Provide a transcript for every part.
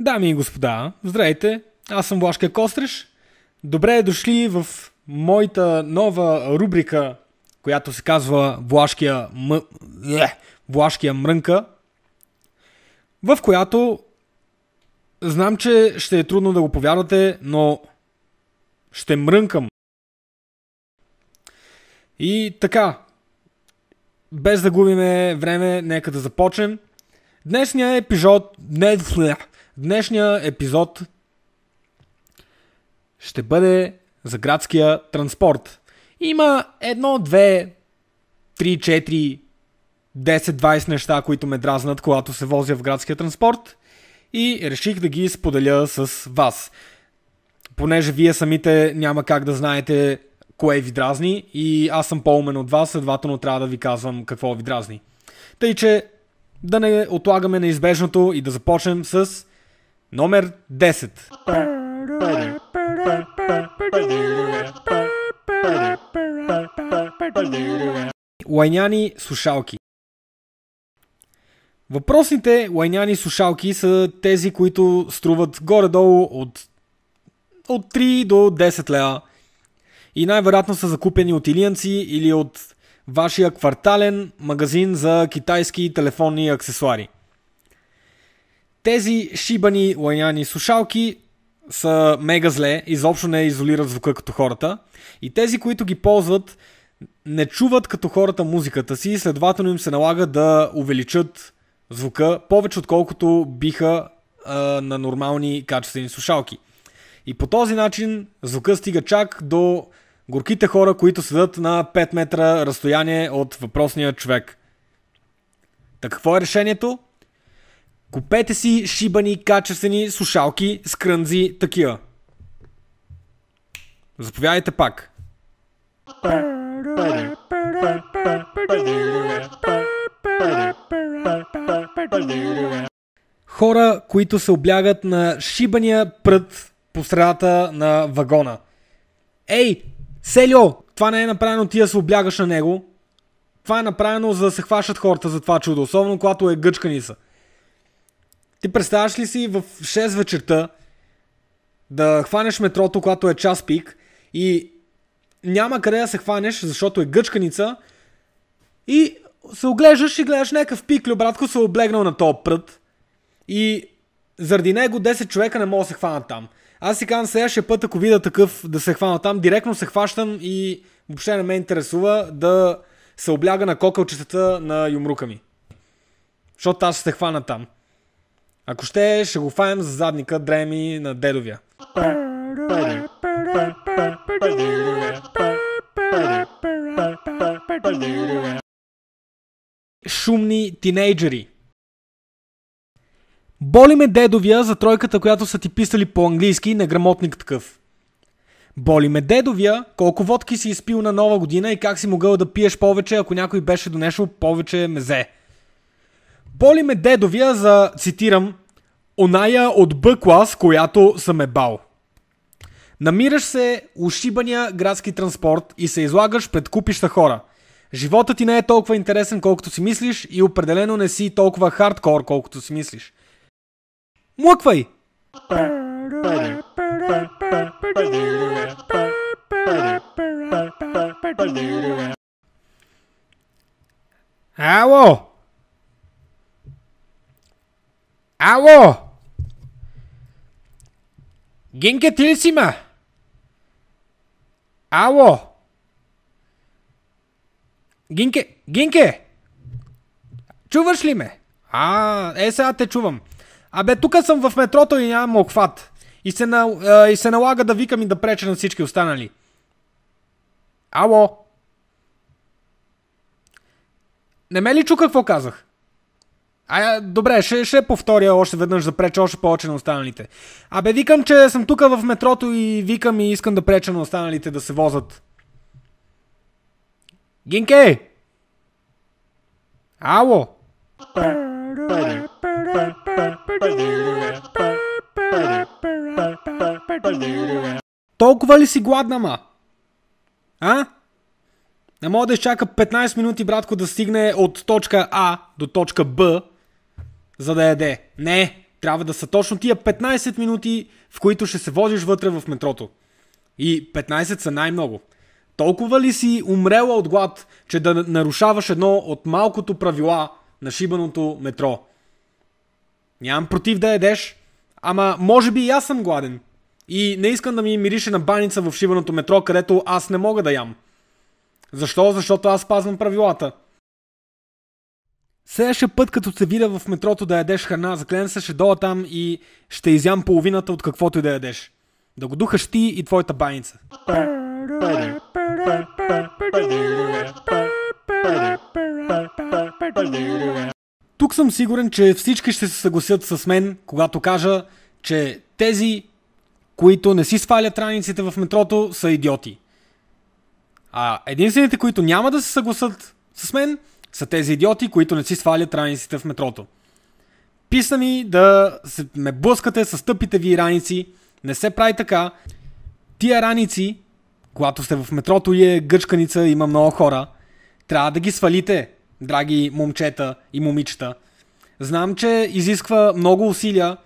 Дами и господа, здравейте! Аз съм Влашка Костреш. Добре дошли в моята нова рубрика, която се казва Влашкия, м... Е, Влашкия мрънка, в която знам, че ще е трудно да го повярвате, но ще мрънкам и така, без да губиме време, нека да започнем. Днешния епизод... Днес... Днешния епизод ще бъде за градския транспорт. Има едно, две, три, четири, 10-20 неща, които ме дразнат, когато се возя в градския транспорт и реших да ги споделя с вас. Понеже вие самите няма как да знаете кое ви дразни и аз съм по-умен от вас, следователно трябва да ви казвам какво ви дразни. Тъй, че да не отлагаме неизбежното и да започнем с номер 10. Лайняни сушалки. Въпросните лайняни сушалки са тези, които струват горе-долу от, от 3 до 10 лева и най-вероятно са закупени от илиянци или от вашия квартален магазин за китайски телефонни аксесуари. Тези шибани лайняни сушалки са мега зле, изобщо не изолират звука като хората и тези, които ги ползват, не чуват като хората музиката си, следователно им се налага да увеличат звука повече отколкото биха а, на нормални качествени сушалки. И по този начин звука стига чак до горките хора, които седат на 5 метра разстояние от въпросния човек. Така какво е решението? Купете си шибани, сушалки с скрънзи, такива. Заповядайте пак. Хора, които се облягат на шибания прът по средата на вагона. Ей, Селио, това не е направено ти да се облягаш на него. Това е направено за да се хващат хората за това чудо, особено когато е гъчкани са. Ти представяш ли си в 6 вечерта да хванеш метрото, когато е час пик и няма къде да се хванеш, защото е гъчканица и се оглеждаш и гледаш някакъв пиклю, братко се облегнал на тоя прът и заради него 10 човека не могат да се хванат там. Аз си казвам сега ще път, ако видя такъв да се хвана там, директно се хващам и въобще не ме интересува да се обляга на кокълчетата на юмрука ми. Защото аз ще се хвана там. Ако ще, ще го фаем за задника дреми на дедовия. Шумни тинейджери. Боли ме дедовия за тройката, която са ти писали по-английски, неграмотник такъв. Боли ме дедовия, колко водки си изпил на нова година и как си могъл да пиеш повече, ако някой беше донешъл повече мезе. Боли ме дедовия за, цитирам, оная от Б клас, която съм е бал. Намираш се ушибания градски транспорт и се излагаш пред купища хора. Животът ти не е толкова интересен, колкото си мислиш и определено не си толкова хардкор, колкото си мислиш. Moque, véi! Alô! Alô! Gengetilsima! Alô! Гинке, Гинке! Чуваш ли ме? А, е сега те чувам. Абе, тук съм в метрото и нямам обхват. И се, на, а, и се налага да викам и да преча на всички останали. Ало! Не ме ли чу какво казах? А, добре, ще, ще повторя още веднъж да преча още повече на останалите. Абе, викам, че съм тук в метрото и викам и искам да преча на останалите да се возат. Гинке! Ало! Пър, пър, пър. Толкова ли си гладна, ма? А? Не мога да изчака 15 минути, братко, да стигне от точка А до точка Б, за да яде. Не, трябва да са точно тия 15 минути, в които ще се возиш вътре в метрото. И 15 са най-много. Толкова ли си умрела от глад, че да нарушаваш едно от малкото правила на шибаното метро? Нямам против да едеш, ама може би и аз съм гладен. И не искам да ми мирише на баница в шиваното метро, където аз не мога да ям. Защо? Защото аз пазвам правилата. Следващия път, като се видя в метрото да ядеш храна, заклен се, ще дойда там и ще изям половината от каквото и да ядеш. Да го духаш ти и твоята баница. Тук съм сигурен, че всички ще се съгласят с мен, когато кажа, че тези, които не си свалят раниците в метрото, са идиоти. А единствените, които няма да се съгласат с мен, са тези идиоти, които не си свалят раниците в метрото. Писа ми да се, ме блъскате с тъпите ви раници. Не се прави така. Тия раници, когато сте в метрото и е гъчканица, има много хора, трябва да ги свалите драги момчета и момичета. Знам, че изисква много усилия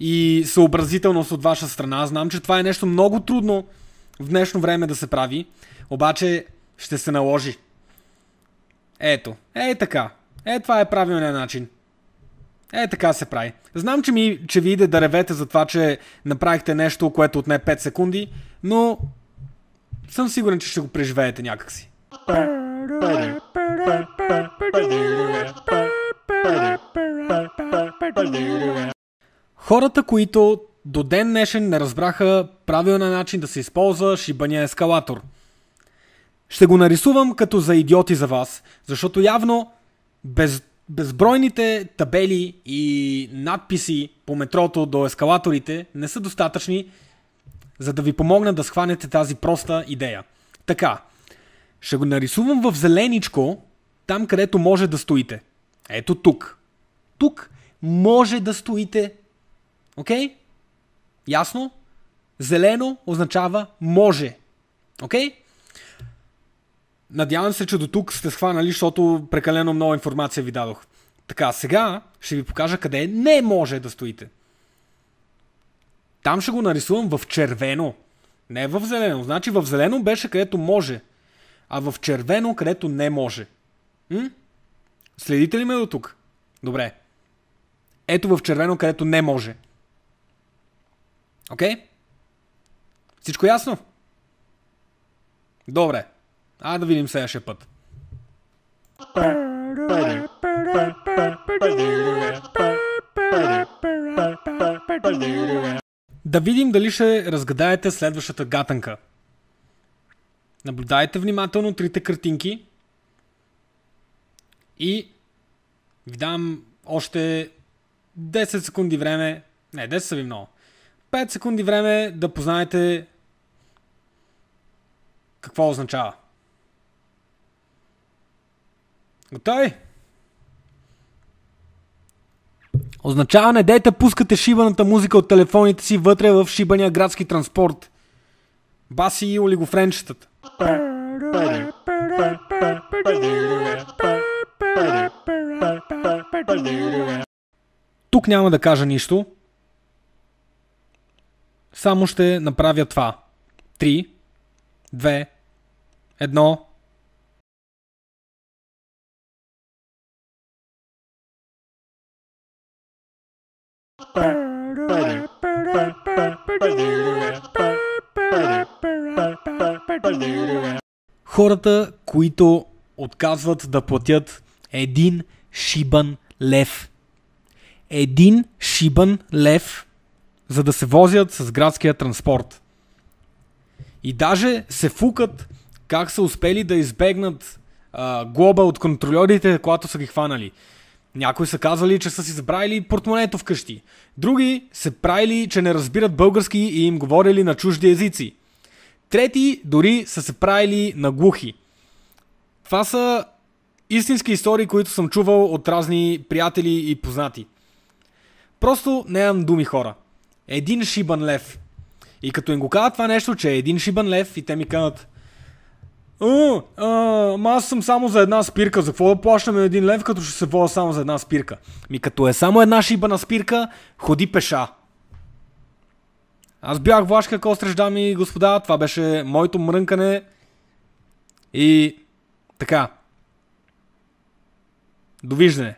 и съобразителност от ваша страна. Знам, че това е нещо много трудно в днешно време да се прави, обаче ще се наложи. Ето, е така. Е, това е правилният начин. Е, така се прави. Знам, че, ми, че ви иде да ревете за това, че направихте нещо, което отне 5 секунди, но съм сигурен, че ще го преживеете някакси. Пе, пе, пе, Хората, които до ден днешен не разбраха правилния начин да се използва шибания ескалатор. Ще го нарисувам като за идиоти за вас, защото явно без, безбройните табели и надписи по метрото до ескалаторите не са достатъчни, за да ви помогна да схванете тази проста идея. Така, ще го нарисувам в зеленичко, там където може да стоите. Ето тук. Тук може да стоите. Окей? Okay? Ясно? Зелено означава може. Окей? Okay? Надявам се, че до тук сте схванали, защото прекалено много информация ви дадох. Така, сега ще ви покажа къде не може да стоите. Там ще го нарисувам в червено. Не в зелено. Значи в зелено беше където може, а в червено където не може. М? Следите ли ме до тук? Добре. Ето в червено, където не може. Окей? Okay? Всичко ясно? Добре. А да видим следващия път. Да видим дали ще разгадаете следващата гатанка. Наблюдайте внимателно трите картинки, и ви дам още 10 секунди време. Не, 10 са ви много. 5 секунди време да познаете какво означава. Готови? Означава не дейте пускате шибаната музика от телефоните си вътре в шибания градски транспорт. Баси и олигофренчетата. Тук няма да кажа нищо. Само ще направя това. Три, две, едно. Хората, които отказват да платят един шибан лев. Един шибан лев, за да се возят с градския транспорт. И даже се фукат как са успели да избегнат а, глоба от контролерите, когато са ги хванали. Някои са казали, че са си забравили портмонето вкъщи. Други се правили, че не разбират български и им говорили на чужди езици. Трети дори са се правили на глухи. Това са истински истории, които съм чувал от разни приятели и познати. Просто нямам думи хора. Един шибан лев. И като им го казват това нещо, че е един шибан лев и те ми казват а, ама аз съм само за една спирка, за какво да плащаме един лев, като ще се вода само за една спирка? Ми като е само една шибана спирка, ходи пеша. Аз бях Влашка Костреж, дами и господа, това беше моето мрънкане и така. Довиждане!